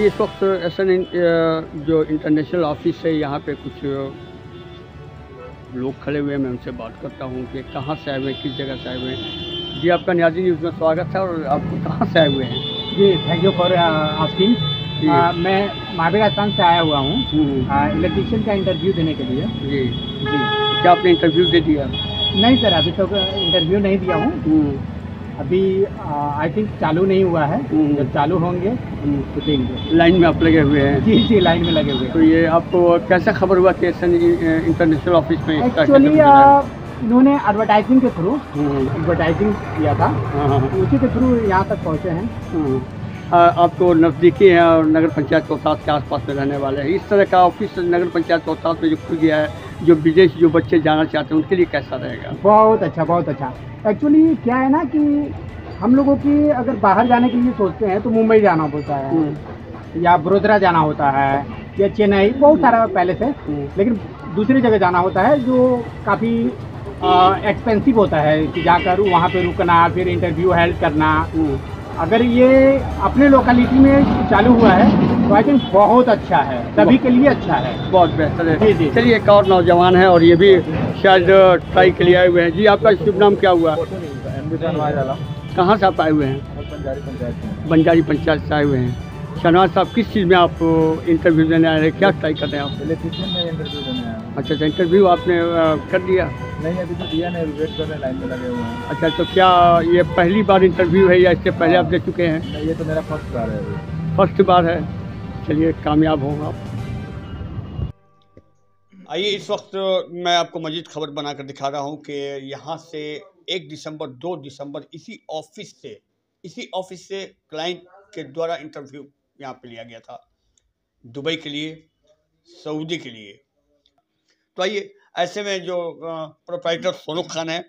अभी इस वक्त एस एन जो इंटरनेशनल ऑफिस है यहाँ पे कुछ लोग खड़े हुए हैं मैं उनसे बात करता हूँ कि कहाँ से आए हुए हैं किस जगह से आए हुए हैं जी आपका न्याजी न्यूज़ में स्वागत है और आप कहाँ से आए हुए हैं जी थैंक यू फॉर आस्किंग मैं महावीर स्थान से आया हुआ हूँ इलेक्ट्रिशियन हम्म। uh, का इंटरव्यू देने के लिए जी जी क्या आपने इंटरव्यू दे दिया नहीं सर अभी तक तो इंटरव्यू नहीं दिया हूँ हम्म। अभी आई थिंक चालू नहीं हुआ है हम्म। जब चालू होंगे तो देंगे लाइन में आप लगे हुए हैं जी जी लाइन में लगे हुए हैं तो ये आपको कैसा खबर हुआ कि इंटरनेशनल ऑफिस में एक्चुअली इन्होंने एडवर्टाइजिंग के थ्रू हम्म। एडवर्टाइजिंग किया था हाँ, हाँ, हाँ। उसी के थ्रू यहाँ तक पहुँचे हैं आपको नज़दीकी हैं और नगर पंचायत चौथा के आसपास में रहने वाले हैं इस तरह का ऑफिस नगर पंचायत चौथा में जो खुल गया है जो विदेश जो बच्चे जाना चाहते हैं उनके लिए कैसा रहेगा बहुत अच्छा बहुत अच्छा एक्चुअली क्या है ना कि हम लोगों की अगर बाहर जाने के लिए सोचते हैं तो मुंबई जाना होता है हम्म। या बड़ोदरा जाना होता है या चेन्नई बहुत सारा पैलेस है हम्म। लेकिन दूसरी जगह जाना होता है जो काफ़ी एक्सपेंसिव होता है कि जाकर वहाँ पे रुकना फिर इंटरव्यू हेल्प करना हम्म। अगर ये अपने लोकेलिटी में चालू हुआ है तो आई थिंक बहुत अच्छा है सभी के लिए अच्छा है बहुत बेहतर है जी जी चलिए एक और नौजवान है और ये भी शायद ट्राई के लिए आए हुए हैं जी आपका शुभ नाम क्या हुआ कहाँ से आप आए हुए हैं बंजारी पंचायत से आए हुए हैं शनवाज साहब किस चीज़ में आप इंटरव्यू देने आए हैं क्या ट्राई कर रहे हैं आप में इंटरव्यू देने आए अच्छा अच्छा इंटरव्यू आपने कर दिया नहीं अभी तो दिया नहीं वेट कर रहे लाइन में लगे हुए हैं अच्छा तो क्या ये पहली बार इंटरव्यू है या इससे पहले आप हाँ। दे चुके हैं ये तो मेरा फर्स्ट बार है फर्स्ट बार है चलिए कामयाब होंगे आप आइए इस वक्त मैं आपको मजीद खबर बनाकर दिखा रहा हूँ कि यहाँ से एक दिसंबर दो दिसंबर इसी ऑफिस से इसी ऑफिस से क्लाइंट के द्वारा इंटरव्यू यहाँ पे लिया गया था दुबई के लिए सऊदी के लिए तो आइए ऐसे में जो प्रोप्राइटर फरूक खान है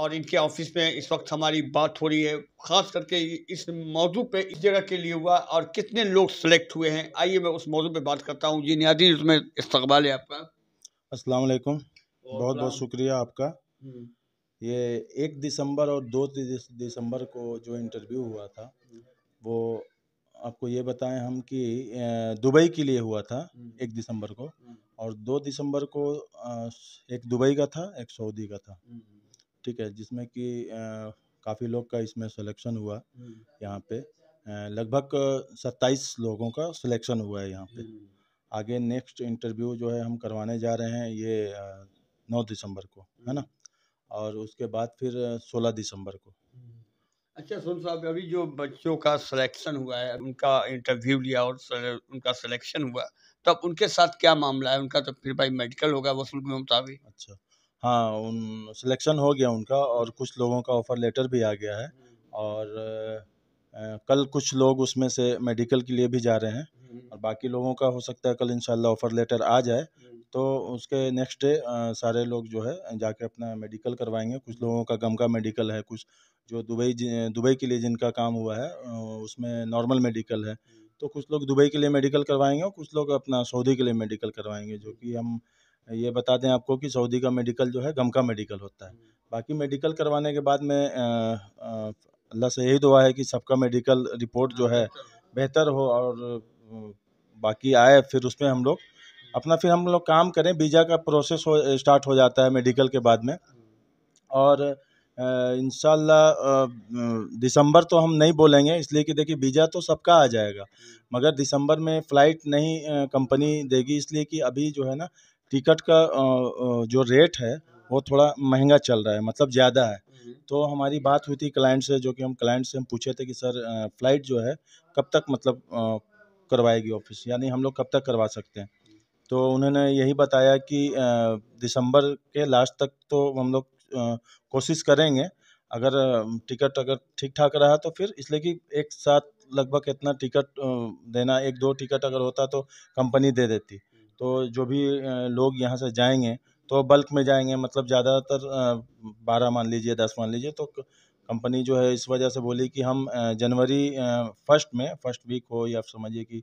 और इनके ऑफिस में इस वक्त हमारी बात हो रही है ख़ास करके इस मौजू पे इस जगह के लिए हुआ और कितने लोग सेलेक्ट हुए हैं आइए मैं उस मौजू पे बात करता हूँ जी नियादी उसमें इस्तबाल है आपका अस्सलाम वालेकुम बहुत बहुत शुक्रिया आपका हम्म। ये एक दिसंबर और दो दिसंबर को जो इंटरव्यू हुआ था हम्म। वो आपको ये बताएं हम कि दुबई के लिए हुआ था हम्म। एक दिसंबर को और दो दिसंबर को एक दुबई का था एक सऊदी का था ठीक है जिसमें कि काफ़ी लोग का इसमें सिलेक्शन हुआ यहाँ पे लगभग सत्ताईस लोगों का सिलेक्शन हुआ है यहाँ पे आगे नेक्स्ट इंटरव्यू जो है हम करवाने जा रहे हैं ये नौ दिसंबर को है ना और उसके बाद फिर सोलह दिसंबर को अच्छा सुन साहब अभी जो बच्चों का सिलेक्शन हुआ है उनका इंटरव्यू लिया और उनका सिलेक्शन हुआ तो अब उनके साथ क्या मामला है उनका तो फिर भाई मेडिकल होगा वसूल के मुताबिक अच्छा हाँ उन सिलेक्शन हो गया उनका और कुछ लोगों का ऑफ़र लेटर भी आ गया है हम्म। और आ, कल कुछ लोग उसमें से मेडिकल के लिए भी जा रहे हैं हम्म। और बाकी लोगों का हो सकता है कल इंशाल्लाह ऑफ़र लेटर आ जाए हम्म। तो उसके नेक्स्ट डे सारे लोग जो है जाके अपना मेडिकल करवाएंगे कुछ लोगों का गम का मेडिकल है कुछ जो दुबई दुबई के लिए जिनका काम हुआ है उसमें नॉर्मल मेडिकल है हम्म। तो कुछ लोग दुबई के लिए मेडिकल करवाएंगे और कुछ लोग अपना सऊदी के लिए मेडिकल करवाएंगे जो कि हम ये बता दें आपको कि सऊदी का मेडिकल जो है गम का मेडिकल होता है हम्म। बाकी मेडिकल करवाने के बाद में अल्लाह से यही दुआ है कि सबका मेडिकल रिपोर्ट जो है बेहतर हो और बाकी आए फिर उसमें हम लोग हम्म। अपना फिर हम लोग काम करें वीज़ा का प्रोसेस हो स्टार्ट हो जाता है मेडिकल के बाद में और इन दिसंबर तो हम नहीं बोलेंगे इसलिए कि देखिए वीज़ा तो सबका आ जाएगा मगर दिसंबर में फ़्लाइट नहीं कंपनी देगी इसलिए कि अभी जो है ना टिकट का जो रेट है वो थोड़ा महंगा चल रहा है मतलब ज़्यादा है तो हमारी बात हुई थी क्लाइंट से जो कि हम क्लाइंट से हम पूछे थे कि सर फ़्लाइट जो है कब तक मतलब करवाएगी ऑफिस यानी हम लोग कब तक करवा सकते हैं तो उन्होंने यही बताया कि दिसंबर के लास्ट तक तो हम लोग कोशिश करेंगे अगर टिकट अगर ठीक ठाक रहा तो फिर इसलिए कि एक साथ लगभग इतना टिकट देना एक दो टिकट अगर होता तो कंपनी दे देती तो जो भी लोग यहाँ से जाएंगे तो बल्क में जाएंगे मतलब ज़्यादातर बारह मान लीजिए दस मान लीजिए तो कंपनी जो है इस वजह से बोली कि हम जनवरी फर्स्ट में फर्स्ट वीक हो या समझिए कि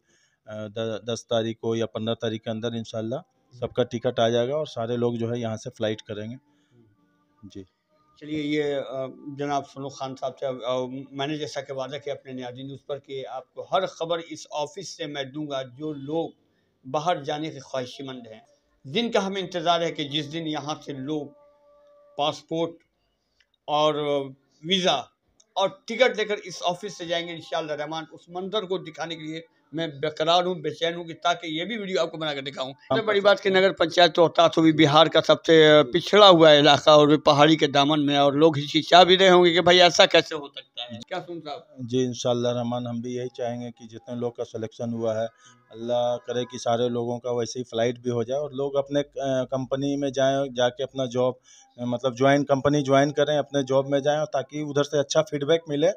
दस तारीख को या पंद्रह तारीख के अंदर इन हम्म। सबका टिकट आ जाएगा और सारे लोग जो है यहाँ से फ़्लाइट करेंगे जी चलिए ये जनाब फनूक खान साहब से मैंने जैसा कि वादा किया अपने न्याजी न्यूज़ पर कि आपको हर खबर इस ऑफिस से मैं दूंगा जो लोग बाहर जाने के ख्वाहिशमंद हैं दिन का हमें इंतज़ार है कि जिस दिन यहाँ से लोग पासपोर्ट और वीज़ा और टिकट लेकर इस ऑफिस से जाएंगे इन रहमान उस मंजर को दिखाने के लिए मैं बेकरार हूँ बेचैन हूँ कि ताकि ये भी वीडियो आपको बनाकर दिखाऊँ हाँ, सबसे बड़ी अच्छा, बात अच्छा। कि नगर पंचायत तो होता तो भी बिहार का सबसे पिछड़ा हुआ इलाका और पहाड़ी के दामन में और लोग हिचकिचा भी रहे होंगे कि भाई ऐसा कैसे हो सकता है क्या सुन साहब जी इन रहमान हम भी यही चाहेंगे कि जितने लोग का सलेक्शन हुआ है अल्लाह करे कि सारे लोगों का वैसे ही फ़्लाइट भी हो जाए और लोग अपने कंपनी में जाएँ जाके अपना जॉब मतलब ज्वाइन कंपनी ज्वाइन करें अपने जॉब में जाएँ ताकि उधर से अच्छा फीडबैक मिले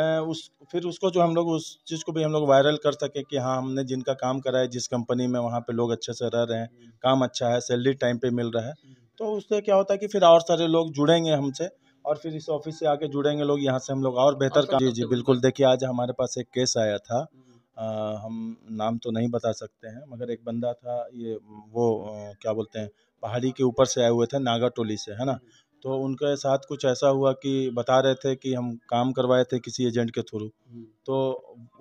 उस फिर उसको जो हम लोग उस चीज़ को भी हम लोग वायरल कर सकें कि हाँ हमने जिनका काम करा है जिस कंपनी में वहाँ पे लोग अच्छे से रह रहे हैं हम्म। काम अच्छा है सैलरी टाइम पे मिल रहा है हम्म। तो उससे क्या होता है कि फिर और सारे लोग जुड़ेंगे हमसे और फिर इस ऑफिस से आके जुड़ेंगे लोग यहाँ से हम लोग और बेहतर काम जी जी बिल्कुल देखिए आज हमारे पास एक केस आया था आ, हम्म। हम नाम तो नहीं बता सकते हैं मगर एक बंदा था ये वो क्या बोलते हैं पहाड़ी के ऊपर से आए हुए थे नागा टोली से है ना तो उनके साथ कुछ ऐसा हुआ कि बता रहे थे कि हम काम करवाए थे किसी एजेंट के थ्रू हम्म। तो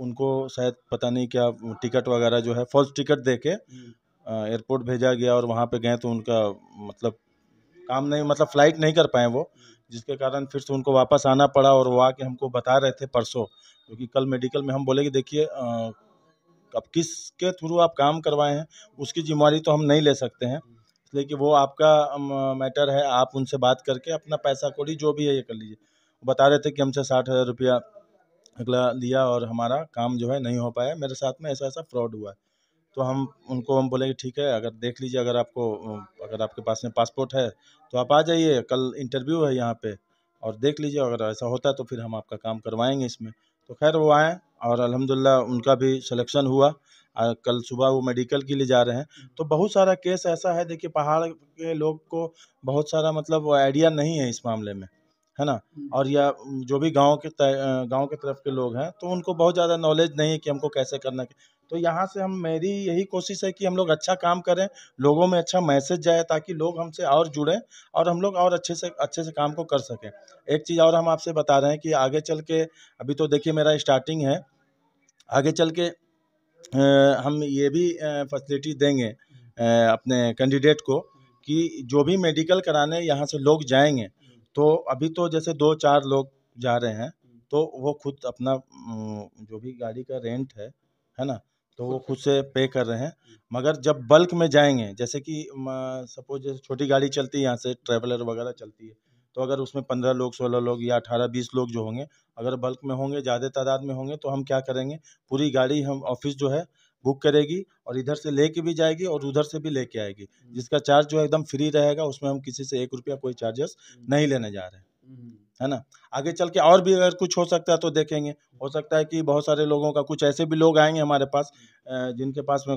उनको शायद पता नहीं क्या टिकट वगैरह जो है फॉल्स टिकट दे के हम्म। एयरपोर्ट भेजा गया और वहाँ पे गए तो उनका मतलब काम नहीं मतलब फ़्लाइट नहीं कर पाए वो जिसके कारण फिर से उनको वापस आना पड़ा और वो आके हमको बता रहे थे परसों क्योंकि कल मेडिकल में हम बोले कि देखिए अब किसके थ्रू आप काम करवाए हैं उसकी जिम्मेवारी तो हम नहीं ले सकते हैं हम्म। इसलिए कि वो आपका मैटर है आप उनसे बात करके अपना पैसा कौड़ी जो भी है ये कर लीजिए बता रहे थे कि हमसे साठ हज़ार रुपया अगला लिया और हमारा काम जो है नहीं हो पाया मेरे साथ में ऐसा ऐसा फ्रॉड हुआ है तो हम उनको हम बोले ठीक है अगर देख लीजिए अगर आपको अगर आपके पास में पासपोर्ट है तो आप आ जाइए कल इंटरव्यू है यहाँ पे और देख लीजिए अगर ऐसा होता है तो फिर हम आपका काम करवाएंगे इसमें तो खैर वो आएँ और अलहमदिल्ला उनका भी सिलेक्शन हुआ कल सुबह वो मेडिकल के लिए जा रहे हैं तो बहुत सारा केस ऐसा है देखिए पहाड़ के लोग को बहुत सारा मतलब आइडिया नहीं है इस मामले में है ना हम्म। और या जो भी गांव के गांव के तरफ के लोग हैं तो उनको बहुत ज़्यादा नॉलेज नहीं है कि हमको कैसे करना है तो यहाँ से हम मेरी यही कोशिश है कि हम लोग अच्छा काम करें लोगों में अच्छा मैसेज जाए ताकि लोग हमसे और जुड़ें और हम लोग और अच्छे से अच्छे से काम को कर सकें एक चीज़ और हम आपसे बता रहे हैं कि आगे चल के अभी तो देखिए मेरा स्टार्टिंग है आगे चल के हम ये भी फैसिलिटी देंगे अपने कैंडिडेट को कि जो भी मेडिकल कराने यहाँ से लोग जाएंगे तो अभी तो जैसे दो चार लोग जा रहे हैं तो वो खुद अपना जो भी गाड़ी का रेंट है है ना तो वो खुद से पे कर रहे हैं मगर जब बल्क में जाएंगे जैसे कि सपोज जैसे छोटी गाड़ी चलती है यहाँ से ट्रेवलर वगैरह चलती है तो अगर उसमें पंद्रह लोग सोलह लोग या अठारह बीस लोग जो होंगे अगर बल्क में होंगे ज़्यादा तादाद में होंगे तो हम क्या करेंगे पूरी गाड़ी हम ऑफिस जो है बुक करेगी और इधर से ले भी जाएगी और उधर से भी लेके आएगी हम्म। जिसका चार्ज जो है एकदम फ्री रहेगा उसमें हम किसी से एक रुपया कोई चार्जेस हम्म। नहीं लेने जा रहे हैं हम्म। है ना आगे चल के और भी अगर कुछ हो सकता है तो देखेंगे हो सकता है कि बहुत सारे लोगों का कुछ ऐसे भी लोग आएंगे हमारे पास जिनके पास में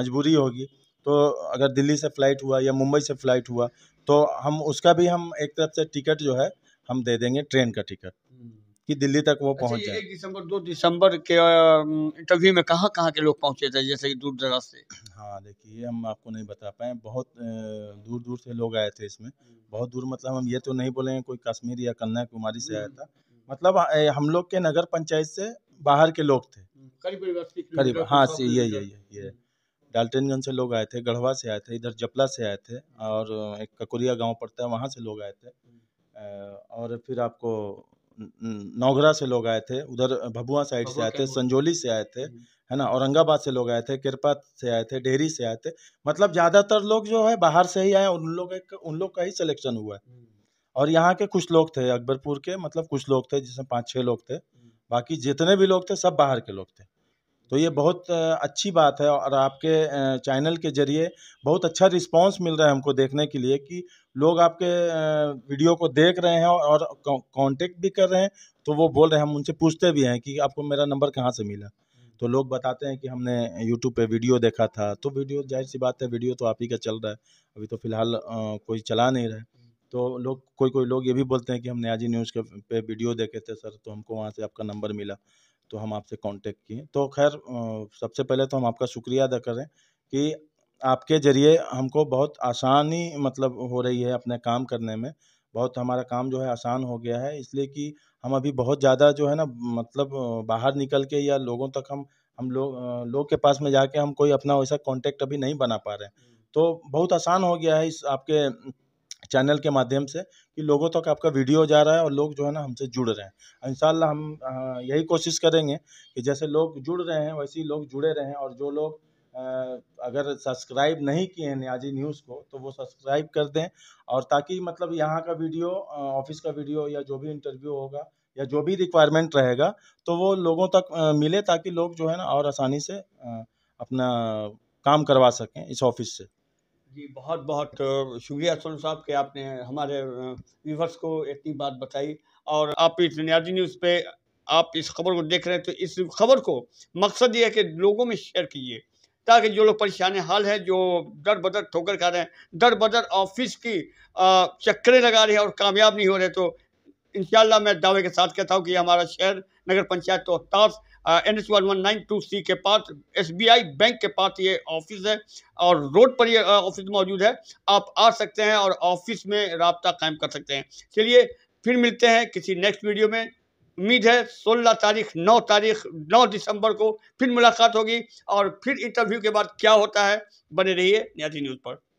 मजबूरी होगी तो अगर दिल्ली से फ्लाइट हुआ या मुंबई से फ्लाइट हुआ तो हम उसका भी हम एक तरफ से टिकट जो है हम दे देंगे ट्रेन का टिकट कि दिल्ली तक वो अच्छा, पहुंच जाए दिसंबर दो दिसंबर के इंटरव्यू में कहाँ कहाँ के लोग पहुंचे थे जैसे कि दूर दराज से हाँ देखिए हम आपको नहीं बता पाए बहुत दूर दूर से लोग आए थे इसमें बहुत दूर मतलब हम ये तो नहीं बोलेंगे कोई कश्मीर या कन्याकुमारी से आया हम्म, था हम्म। मतलब हम लोग के नगर पंचायत से बाहर के लोग थे करीब करीब हाँ सी ये ये ये डाल्टनगंज से लोग आए थे गढ़वा से आए थे इधर जपला से आए थे और एक ककुरिया गांव पड़ता है वहाँ से लोग आए थे और फिर आपको नौगरा से लोग आए थे उधर भभुआ साइड से आए थे संजोली से आए थे हम्म। है ना औरंगाबाद से लोग आए थे किरपा से आए थे डेहरी से आए थे मतलब ज़्यादातर लोग जो है बाहर से ही आए उन लोग उन लोग का ही सिलेक्शन हुआ है हम्म। और यहाँ के कुछ लोग थे अकबरपुर के मतलब कुछ लोग थे जिसमें पाँच छः लोग थे हम्म। बाकी जितने भी लोग थे सब बाहर के लोग थे तो ये बहुत अच्छी बात है और आपके चैनल के ज़रिए बहुत अच्छा रिस्पांस मिल रहा है हमको देखने के लिए कि लोग आपके वीडियो को देख रहे हैं और कांटेक्ट भी कर रहे हैं तो वो बोल रहे हैं हम उनसे पूछते भी हैं कि आपको मेरा नंबर कहाँ से मिला हम्म। तो लोग बताते हैं कि हमने यूट्यूब पे वीडियो देखा था तो वीडियो जाहिर सी बात है वीडियो तो आप ही का चल रहा है अभी तो फिलहाल कोई चला नहीं रहा हम्म। तो लोग कोई कोई लोग ये भी बोलते हैं कि हमने आज ही न्यूज़ के पे वीडियो देखे थे सर तो हमको वहाँ से आपका नंबर मिला तो हम आपसे कांटेक्ट किए तो खैर सबसे पहले तो हम आपका शुक्रिया अदा करें कि आपके ज़रिए हमको बहुत आसानी मतलब हो रही है अपने काम करने में बहुत हमारा काम जो है आसान हो गया है इसलिए कि हम अभी बहुत ज़्यादा जो है ना मतलब बाहर निकल के या लोगों तक हम हम लोग लोग के पास में जाके हम कोई अपना वैसा कांटेक्ट अभी नहीं बना पा रहे हैं तो बहुत आसान हो गया है इस आपके चैनल के माध्यम से कि लोगों तक आपका वीडियो जा रहा है और लोग जो है ना हमसे जुड़ रहे हैं इन हम यही कोशिश करेंगे कि जैसे लोग जुड़ रहे हैं वैसे ही लोग जुड़े रहें और जो लोग अगर सब्सक्राइब नहीं किए हैं न्याजी न्यूज़ को तो वो सब्सक्राइब कर दें और ताकि मतलब यहाँ का वीडियो ऑफिस का वीडियो या जो भी इंटरव्यू होगा या जो भी रिक्वायरमेंट रहेगा तो वो लोगों तक मिले ताकि लोग जो है ना और आसानी से अपना काम करवा सकें इस ऑफिस से जी बहुत बहुत शुक्रिया सोन साहब कि आपने हमारे व्यूवर्स को इतनी बात बताई और आप इस बुनियादी न्यूज़ पे आप इस खबर को देख रहे हैं तो इस खबर को मकसद ये है कि लोगों में शेयर कीजिए ताकि जो लोग परेशान हाल है जो दर बदर ठोकर खा रहे हैं दर बदर ऑफिस की चक्करें लगा रहे हैं और कामयाब नहीं हो रहे तो इन मैं दावे के साथ कहता हूँ कि हमारा शहर नगर पंचायत तो N H one one nine two C के पास एसबीआई बैंक के पास ये ऑफिस है और रोड पर ये ऑफिस uh, मौजूद है आप आ सकते हैं और ऑफिस में रबता कायम कर सकते हैं चलिए फिर मिलते हैं किसी नेक्स्ट वीडियो में उम्मीद है 16 तारीख 9 तारीख 9 दिसंबर को फिर मुलाकात होगी और फिर इंटरव्यू के बाद क्या होता है बने रहिए न्याजी न्यूज़ पर